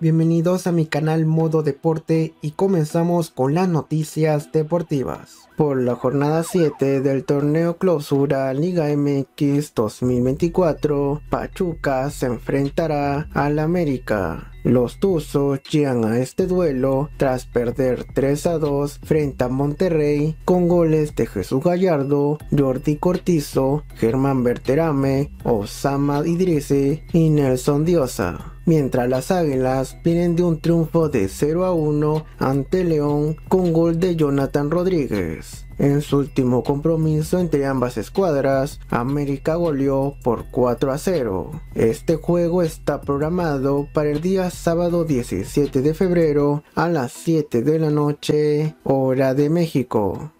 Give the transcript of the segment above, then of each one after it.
Bienvenidos a mi canal Modo Deporte y comenzamos con las noticias deportivas. Por la jornada 7 del torneo clausura Liga MX 2024, Pachuca se enfrentará al América. Los Tuzos llegan a este duelo tras perder 3 a 2 frente a Monterrey con goles de Jesús Gallardo, Jordi Cortizo, Germán Berterame, Osama Idrisi y Nelson Diosa mientras las Águilas vienen de un triunfo de 0 a 1 ante León con gol de Jonathan Rodríguez. En su último compromiso entre ambas escuadras, América goleó por 4 a 0. Este juego está programado para el día sábado 17 de febrero a las 7 de la noche, hora de México.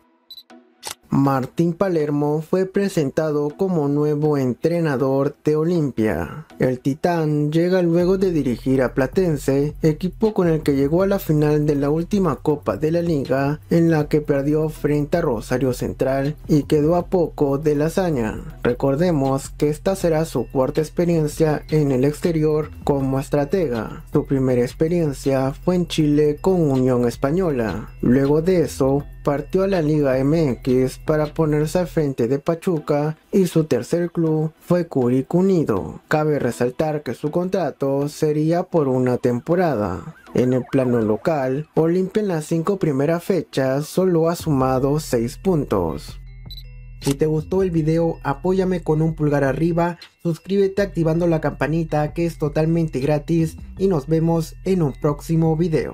Martín Palermo fue presentado como nuevo entrenador de Olimpia. El Titán llega luego de dirigir a Platense, equipo con el que llegó a la final de la última Copa de la Liga, en la que perdió frente a Rosario Central y quedó a poco de la hazaña. Recordemos que esta será su cuarta experiencia en el exterior como estratega. Su primera experiencia fue en Chile con Unión Española. Luego de eso, partió a la Liga MX para ponerse al frente de Pachuca y su tercer club fue Curicunido. Cabe resaltar que su contrato sería por una temporada. En el plano local, Olimpia en las cinco primeras fechas solo ha sumado 6 puntos. Si te gustó el video, apóyame con un pulgar arriba, suscríbete activando la campanita que es totalmente gratis y nos vemos en un próximo video.